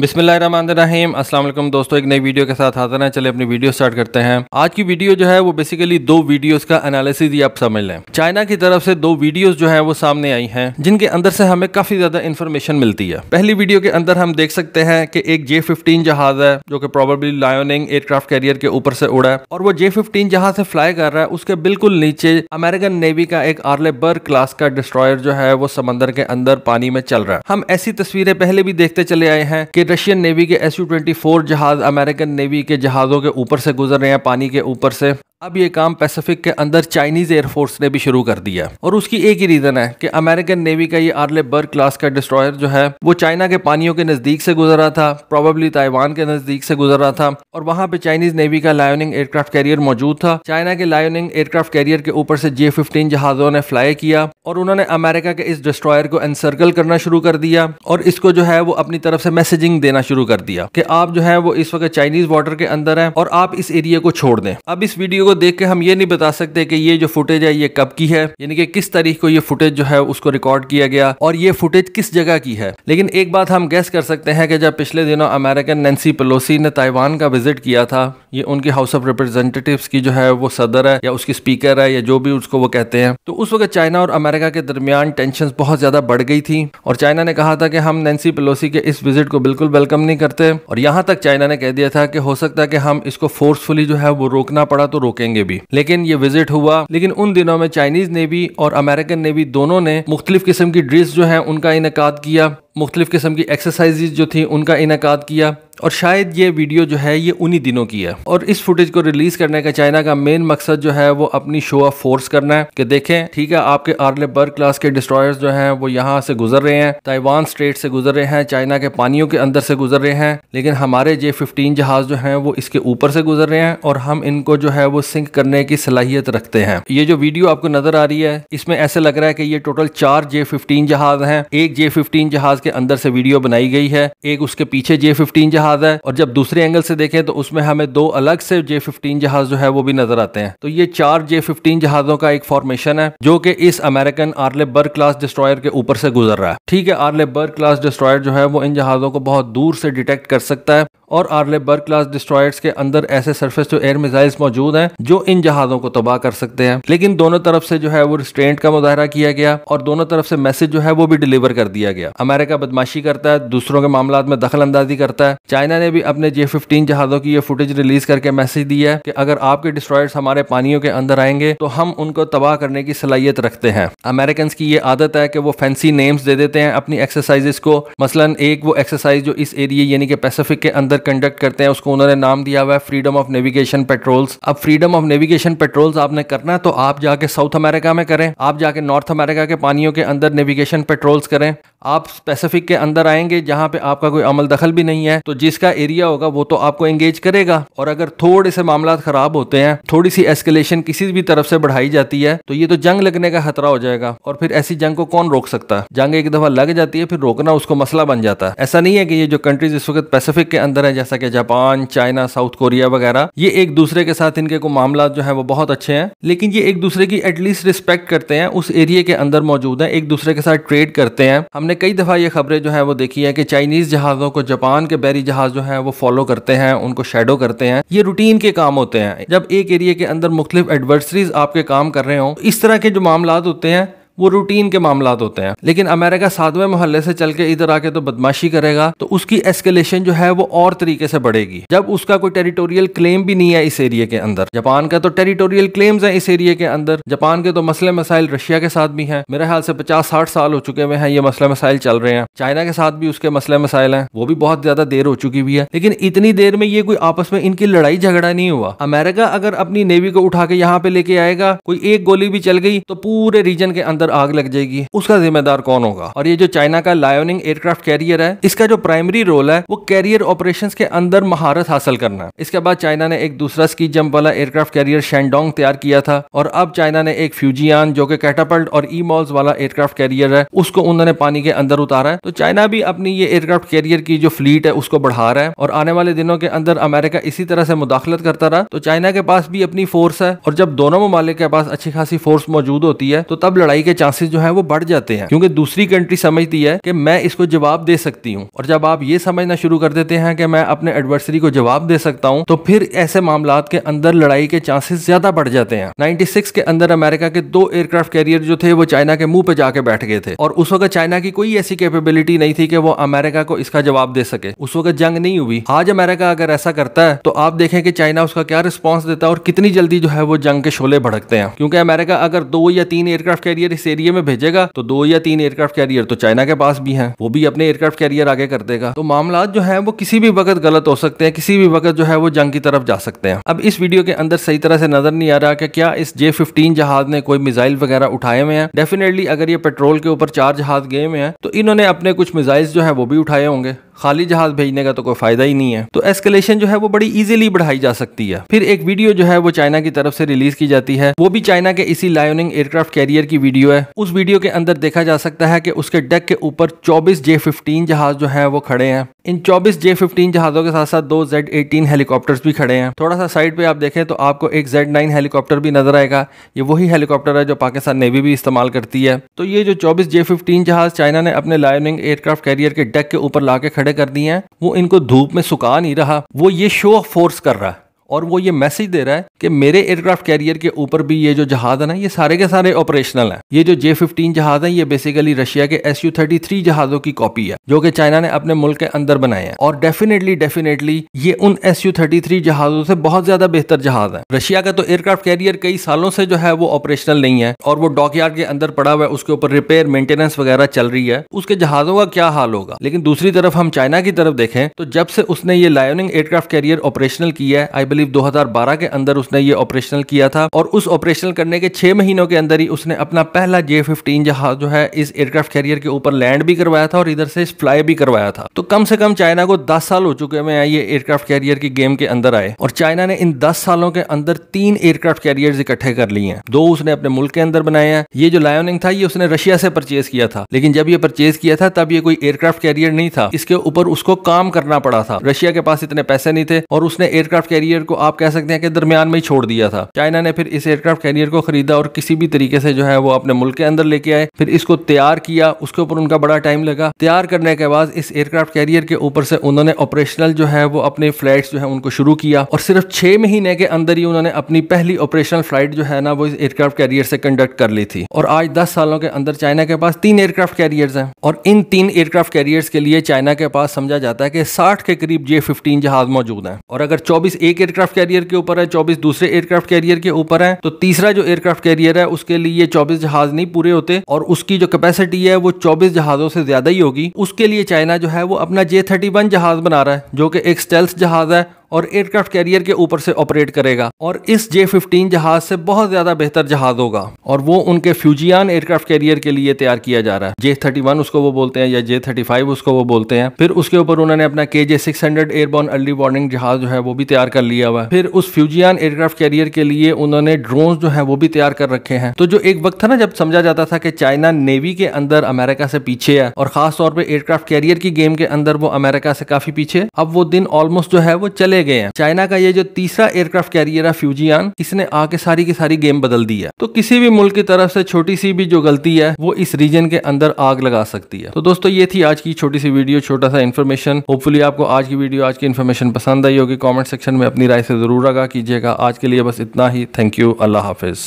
बिसमीम असल दोस्तों एक नई वीडियो के साथ हाजिर हैं चले अपनी वीडियो स्टार्ट करते हैं आज की वीडियो जो है वो बेसिकली दो वीडियोस का एनालिसिस ही आप समझ लें चाइना की तरफ से दो वीडियोस जो है वो सामने आई हैं जिनके अंदर से हमें काफी ज्यादा इन्फॉर्मेशन मिलती है पहली वीडियो के अंदर हम देख सकते हैं कि एक जे फिफ्टीन जहाज है जो कि प्रॉबेबली लायोनिंग एयरक्राफ्ट कैरियर के ऊपर से उड़ा है और वो जे फिफ्टीन जहाज से फ्लाई कर रहा है उसके बिल्कुल नीचे अमेरिकन नेवी का एक बर्ग क्लास का डिस्ट्रॉयर जो है वो समंदर के अंदर पानी में चल रहा है हम ऐसी तस्वीरें पहले भी देखते चले आए हैं कि रशियन नेवी के एस यू ट्वेंटी फोर जहाज अमेरिकन नेवी के जहाज़ों के ऊपर से गुजर रहे हैं पानी के ऊपर से अब ये काम पैसिफिक के अंदर चाइनीज एयरफोर्स ने भी शुरू कर दिया और उसकी एक ही रीजन है कि अमेरिकन नेवी का ये आर्ले बर्ग क्लास का डिस्ट्रॉयर जो है वो चाइना के पानियों के नजदीक से गुजर रहा था प्रोबेबली ताइवान के नजदीक से गुजर रहा था और वहां पे चाइनीज नेवी का लायोनिंग एयरक्राफ्ट कैरियर मौजूद था चाइना के लायोनिंग एयरक्राफ्ट कैरियर के ऊपर से जे फिफ्टीन जहाजों ने फ्लाई किया और उन्होंने अमेरिका के इस डिस्ट्रॉयर को एनसर्कल करना शुरू कर दिया और इसको जो है वो अपनी तरफ से मैसेजिंग देना शुरू कर दिया कि आप जो है वो इस वक्त चाइनीज वाटर के अंदर है और आप इस एरिया को छोड़ दें अब इस वीडियो को देख के हम ये नहीं बता सकते कि ये जो फुटेज है ये कब की है यानी कि किस तारीख को ये फुटेज जो है उसको रिकॉर्ड किया गया और ये फुटेज किस जगह की है लेकिन एक बात हम गैस कर सकते हैं कि जब पिछले दिनों अमेरिकन नैन्सी पलोसी ने ताइवान का विजिट किया था ये उनके हाउस ऑफ रिप्रेजेंटेटिव की जो है वो सदर है या उसकी स्पीकर है या जो भी उसको वो कहते हैं तो उस वक्त चाइना और अमेरिका के दरमियान टेंशन बहुत ज़्यादा बढ़ गई थी और चाइना ने कहा था कि हम नैन्सी पलोसी के इस विजिट को बिल्कुल वेलकम नहीं करते और यहाँ तक चाइना ने कह दिया था कि हो सकता है कि हम इसको फोर्सफुली जो है वो रोकना पड़ा तो रोक रोकेंगे भी लेकिन ये विजिट हुआ लेकिन उन दिनों में चाइनीज नेवी और अमेरिकन नेवी दोनों ने मुख्तलिफ किस्म की ड्रेस जो है उनका इनका किया मुख्तलिफ़ किस्म की एक्सरसाइज जो थी उनका इनका किया और शायद ये वीडियो जो है ये उन्हीं दिनों की है और इस फुटेज को रिलीज़ करने का चाइना का मेन मकसद जो है वो अपनी शो ऑफ फोर्स करना है कि देखें ठीक है आपके आर्ले बर्ग क्लास के डिस्ट्रॉयर्स जो हैं वो यहाँ से गुजर रहे हैं ताइवान स्ट्रेट से गुजर रहे हैं चाइना के पानियों के अंदर से गुजर रहे हैं लेकिन हमारे जे फिफ्टीन जहाज़ जो हैं वो इसके ऊपर से गुजर रहे हैं और हम इनको जो है वो सिंक करने की सलाहियत रखते हैं ये जो वीडियो आपको नज़र आ रही है इसमें ऐसे लग रहा है कि ये टोटल चार जे फिफ्टीन जहाज़ हैं एक जे फिफ्टीन जहाज़ के अंदर से वीडियो बनाई गई है एक उसके पीछे जे फिफ्टीन जहाज है और जब दूसरे एंगल से देखें तो उसमें हमें दो अलग से जे फिफ्टीन जहाज जो है वो भी नजर आते हैं तो ये चार जे फिफ्टीन जहाजों का एक फॉर्मेशन है जो कि इस American Arleigh Burke class destroyer के ऊपर से गुजर रहा है ठीक है आर्ले बर्ग क्लास डिस्ट्रॉयर जो है वो इन जहाजों को बहुत दूर से डिटेक्ट कर सकता है और आर्ले बर्ग क्लास डिस्ट्रॉयर्स के अंदर ऐसे सरफेस टू एयर मिसाइल्स मौजूद हैं जो इन जहाजों को तबाह कर सकते हैं लेकिन दोनों तरफ से जो है वो रिस्ट्रेंट का मुजाहरा किया गया और दोनों तरफ से मैसेज जो है वो भी डिलीवर कर दिया गया अमेरिका बदमाशी करता है दूसरों के मामला में दखल अंदाजी करता है चाइना ने भी अपने जे फिफ्टीन जहाजों की ये फुटेज रिलीज करके मैसेज दिया है कि अगर आपके डिस्ट्रॉयर्स हमारे पानियों के अंदर आएंगे तो हम उनको तबाह करने की सलाहियत रखते हैं अमेरिकन की ये आदत है कि वो फैंसी नेम्स दे देते हैं अपनी एक्सरसाइजेस को मसलन एक वो एक्सरसाइज जो इस एरिया यानी कि पैसेफिक के अंदर अंदर कंडक्ट करते हैं उसको उन्होंने नाम दिया हुआ है फ्रीडम ऑफ नेविगेशन पेट्रोल्स अब फ्रीडम ऑफ नेविगेशन पेट्रोल्स आपने करना है तो आप जाके साउथ अमेरिका में करें आप जाके नॉर्थ अमेरिका के पानियों के अंदर नेविगेशन पेट्रोल्स करें आप स्पेसिफिक के अंदर आएंगे जहां पे आपका कोई अमल दखल भी नहीं है तो जिसका एरिया होगा वो तो आपको एंगेज करेगा और अगर थोड़े से मामला खराब होते हैं थोड़ी सी एस्केलेशन किसी भी तरफ से बढ़ाई जाती है तो ये तो जंग लगने का खतरा हो जाएगा और फिर ऐसी जंग को कौन रोक सकता है जंग एक दफा लग जाती है फिर रोकना उसको मसला बन जाता है ऐसा नहीं है कि ये जो कंट्रीज इस वक्त पैसिफिक के अंदर हैं जैसा कि जापान चाइना साउथ कोरिया वगैरह ये एक दूसरे के साथ इनके को मामला जो है वो बहुत अच्छे हैं लेकिन ये एक दूसरे की एटलीस्ट रिस्पेक्ट करते हैं उस एरिया के अंदर मौजूद है एक दूसरे के साथ ट्रेड करते हैं हमने कई दफ़ा ये खबरें जो है वो देखी है कि चाइनीज़ जहाज़ों को जापान के बैरी जहाज़ जो है वो फॉलो करते हैं उनको शेडो करते हैं ये रूटीन के काम होते हैं जब एक एरिया के अंदर मुख्तलिफ एडवर्सरीज आपके काम कर रहे हो इस तरह के जो मामला होते हैं वो रूटीन के मामला होते हैं लेकिन अमेरिका सातवें मोहल्ले से चल के इधर आके तो बदमाशी करेगा तो उसकी एस्केलेशन जो है वो और तरीके से बढ़ेगी जब उसका कोई टेरिटोरियल क्लेम भी नहीं है इस एरिया के अंदर जापान का तो टेरिटोरियल क्लेम्स है इस एरिया के अंदर जापान के तो मसले मसाइल रशिया के साथ भी है मेरे ख्याल से पचास साठ साल हो चुके हुए हैं ये मसले मसाइल चल रहे हैं चाइना के साथ भी उसके मसले मसाइल हैं वो भी बहुत ज्यादा देर हो चुकी हुई है लेकिन इतनी देर में ये कोई आपस में इनकी लड़ाई झगड़ा नहीं हुआ अमेरिका अगर अपनी नेवी को उठा के यहाँ पे लेके आएगा कोई एक गोली भी चल गई तो पूरे रीजन के अंदर अंदर आग लग जाएगी उसका जिम्मेदार कौन होगा और ये जो चाइना का लायोनिंग एयरक्राफ्ट कैरियर है इसका जो प्राइमरी रोल है वो कैरियर ऑपरेशन के अंदर महारत हासिल करना है इसके बाद चाइना ने एक दूसरा स्की जम्प वाला एयरक्राफ्ट कैरियर शेंडोंग तैयार किया था और अब चाइना ने एक फ्यूजियान जो कि कैटापल्ट और ई मॉल्स वाला एयरक्राफ्ट कैरियर है उसको उन्होंने पानी के अंदर उतारा है तो चाइना भी अपनी ये एयरक्राफ्ट कैरियर की जो फ्लीट है उसको बढ़ा रहा है और आने वाले दिनों के अंदर अमेरिका इसी तरह से मुदाखलत करता रहा तो चाइना के पास भी अपनी फोर्स है और जब दोनों ममालिक के पास अच्छी खासी फोर्स मौजूद होती है तो तब लड़ाई के चांसेस जो है वो बढ़ जाते हैं क्योंकि दूसरी कंट्री समझती है कि मैं इसको जवाब दे सकती हूँ और जब आप ये समझना शुरू कर देते हैं कि मैं अपने एडवर्सरी को जवाब दे सकता हूँ तो फिर ऐसे मामला के अंदर लड़ाई के चांसेस ज्यादा बढ़ जाते हैं नाइनटी के अंदर अमेरिका के दो एयरक्राफ्ट कैरियर जो थे वो चाइना के मुंह पे जाके बैठ गए थे और उस वक्त चाइना की कोई ऐसी कैपेबिलिटी नहीं थी कि वो अमेरिका को इसका जवाब दे सके उस वक्त जंग नहीं हुई आज अमेरिका अगर ऐसा करता है तो आप देखें कि चाइना उसका क्या रिस्पॉन्स देता है और कितनी जल्दी जो है वो जंग के शोले भड़कते हैं क्योंकि अमेरिका अगर दो या तीन एयरक्राफ्ट कैरियर इस एरिया में भेजेगा तो दो या तीन एयरक्राफ्ट कैरियर तो चाइना के पास भी है वो भी अपने एयरक्राफ्ट कैरियर आगे कर देगा तो मामला जो है वो किसी भी वक्त गलत हो सकते हैं किसी भी वक्त जो है वो जंग की तरफ जा सकते हैं अब इस वीडियो के अंदर सही तरह से नजर नहीं आ रहा कि क्या इस जे फिफ्टीन जहाज ने कोई मिसाइल वगैरह उठाए हुए हैं डेफिनेटली अगर ये पेट्रोल के ऊपर चार जहाज गए हुए हैं तो इन्होंने अपने कुछ मिसाइल जो है वो भी उठाए होंगे खाली जहाज भेजने का तो कोई फायदा ही नहीं है तो एस्केलेशन जो है वो बड़ी इजीली बढ़ाई जा सकती है फिर एक वीडियो जो है वो चाइना की तरफ से रिलीज की जाती है वो भी चाइना के इसी लायोनिंग एयरक्राफ्ट कैरियर की वीडियो है उस वीडियो के अंदर देखा जा सकता है कि उसके डेक के ऊपर चौबीस जे फिफ्टीन जहाज जो है वो खड़े हैं इन 24 जे फिफ्टीन जहाजों के साथ साथ दो जेड एटीन हेलीकॉप्टर भी खड़े हैं थोड़ा सा साइड पे आप देखें तो आपको एक जेड नाइन हेलीकॉप्टर भी नजर आएगा ये वही हेलीकॉप्टर है जो पाकिस्तान नेवी भी इस्तेमाल करती है तो ये जो चौबीस जे फिफ्टीन जहाज चाइना ने अपने लायोनिंग एयरक्राफ्ट कैरियर के डेक के ऊपर ला के खड़े खड़े कर दिए हैं वो इनको धूप में सुखा नहीं रहा वो ये शो ऑफ फोर्स कर रहा है और वो ये मैसेज दे रहा है कि मेरे एयरक्राफ्ट कैरियर के ऊपर भी ये जो जहाज है ना ये सारे के सारे ऑपरेशनल हैं ये जो जे फिफ्टीन जहाज है ये बेसिकली रशिया के एस यू थर्टी थ्री जहाजों की कॉपी है जो कि चाइना ने अपने मुल्क के अंदर बनाए हैं और डेफिनेटली डेफिनेटली ये उन एस यू थर्टी थ्री जहाजों से बहुत ज्यादा बेहतर जहाज है रशिया का तो एयरक्राफ्ट कैरियर कई सालों से जो है वो ऑपरेशनल नहीं है और वो डॉक यार्ड के अंदर पड़ा हुआ है उसके ऊपर रिपेयर मेंटेनेंस वगैरह चल रही है उसके जहाजों का क्या हाल होगा लेकिन दूसरी तरफ हम चाइना की तरफ देखें तो जब से उसने ये लायोनिंग एयरक्राफ्ट कैरियर ऑपरेशनल किया है आई बिलीव 2012 के अंदर उसने ये ऑपरेशनल किया था और उस ऑपरेशनल करने के छह महीनों के अंदर ही उसने अपना पहला जे फिफ्टीन जहाज जो है इस एयरक्राफ्ट कैरियर के ऊपर लैंड भी करवाया था और इधर से फ्लाई भी करवाया था तो कम से कम चाइना को दस साल हो चुके में ये एयरक्राफ्ट कैरियर की गेम के अंदर आए और चाइना ने इन दस सालों के अंदर तीन एयरक्राफ्ट कैरियर इकट्ठे कर लिए हैं दो उसने अपने मुल्क के अंदर बनाए हैं ये जो लायोनिंग था ये उसने रशिया से परचेज किया था लेकिन जब ये परचेज किया था तब ये कोई एयरक्राफ्ट कैरियर नहीं था इसके ऊपर उसको काम करना पड़ा था रशिया के पास इतने पैसे नहीं थे और उसने एयरक्राफ्ट कैरियर को आप कह सकते हैं कि दरमियान में ही छोड़ दिया था चाइना ने फिर इस एयरक्राफ्ट कैरियर को खरीदा और किसी भी तरीके से जो है वो अपने मुल्क के अंदर लेके आए फिर इसको तैयार किया उसके ऊपर उनका बड़ा टाइम लगा तैयार करने के बाद इस एयरक्राफ्ट कैरियर के ऊपर से उन्होंने ऑपरेशनल जो है वो अपने फ्लाइट जो है उनको शुरू किया और सिर्फ छह महीने के अंदर ही उन्होंने अपनी पहली ऑपरेशनल फ्लाइट जो है ना वो इस एयरक्राफ्ट कैरियर से कंडक्ट कर ली थी और आज दस सालों के अंदर चाइना के पास तीन एयरक्राफ्ट कैरियर है और इन तीन एयरक्राफ्ट कैरियर के लिए चाइना के पास समझा जाता है कि साठ के करीब जे फिफ्टीन जहाज मौजूद है और अगर चौबीस एक एयरक्राफ्ट कैरियर के ऊपर है चौबीस दूसरे एयरक्राफ्ट कैरियर के ऊपर है तो तीसरा जो एयरक्राफ्ट कैरियर है उसके लिए चौबीस जहाज नहीं पूरे होते और उसकी जो कैपेसिटी है वो चौबीस जहाजों से ज्यादा ही होगी उसके लिए चाइना जो है वो अपना जे थर्टी वन जहाज बना रहा है जो कि एक स्टेल्स जहाज है और एयरक्राफ्ट कैरियर के ऊपर से ऑपरेट करेगा और इस जे फिफ्टीन जहाज से बहुत ज्यादा बेहतर जहाज होगा और वो उनके फ्यूजियान एयरक्राफ्ट कैरियर के लिए तैयार किया जा रहा है जे थर्टी वन उसको वो बोलते हैं या जे थर्टी फाइव उसको वो बोलते हैं फिर उसके ऊपर उन्होंने अपना K J six hundred airborne early warning जहाज जो है वो भी तैयार कर लिया हुआ है फिर उस फ्यूजियान एयरक्राफ्ट कैरियर के लिए उन्होंने ड्रोन जो है वो भी तैयार कर रखे हैं तो जो एक वक्त था ना जब समझा जाता था कि चाइना नेवी के अंदर अमेरिका से पीछे है और खासतौर पर एयरक्राफ्ट कैरियर की गेम के अंदर वो अमेरिका से काफी पीछे अब वो दिन ऑलमोस्ट जो है वो चले चले गए हैं चाइना का ये जो तीसरा एयरक्राफ्ट कैरियर है फ्यूजियान इसने आके सारी की सारी गेम बदल दी है तो किसी भी मुल्क की तरफ से छोटी सी भी जो गलती है वो इस रीजन के अंदर आग लगा सकती है तो दोस्तों ये थी आज की छोटी सी वीडियो छोटा सा इन्फॉर्मेशन होपफुली आपको आज की वीडियो आज की इन्फॉर्मेशन पसंद आई होगी कॉमेंट सेक्शन में अपनी राय से जरूर आगा कीजिएगा आज के लिए बस इतना ही थैंक यू अल्लाह हाफिज